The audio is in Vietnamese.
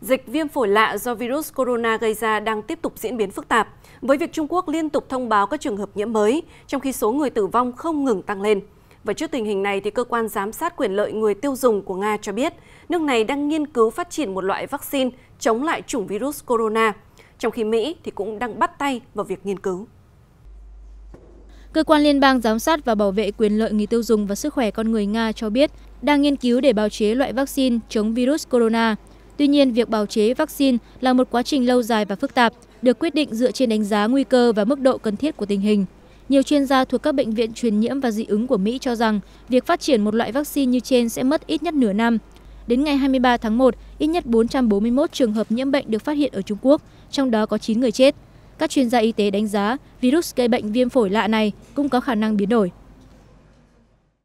Dịch viêm phổi lạ do virus corona gây ra đang tiếp tục diễn biến phức tạp, với việc Trung Quốc liên tục thông báo các trường hợp nhiễm mới, trong khi số người tử vong không ngừng tăng lên. Và trước tình hình này, thì cơ quan giám sát quyền lợi người tiêu dùng của Nga cho biết nước này đang nghiên cứu phát triển một loại vaccine chống lại chủng virus corona, trong khi Mỹ thì cũng đang bắt tay vào việc nghiên cứu. Cơ quan Liên bang Giám sát và Bảo vệ quyền lợi người tiêu dùng và sức khỏe con người Nga cho biết đang nghiên cứu để bào chế loại vaccine chống virus corona Tuy nhiên, việc bào chế vaccine là một quá trình lâu dài và phức tạp, được quyết định dựa trên đánh giá nguy cơ và mức độ cần thiết của tình hình. Nhiều chuyên gia thuộc các bệnh viện truyền nhiễm và dị ứng của Mỹ cho rằng việc phát triển một loại vaccine như trên sẽ mất ít nhất nửa năm. Đến ngày 23 tháng 1, ít nhất 441 trường hợp nhiễm bệnh được phát hiện ở Trung Quốc, trong đó có 9 người chết. Các chuyên gia y tế đánh giá virus gây bệnh viêm phổi lạ này cũng có khả năng biến đổi.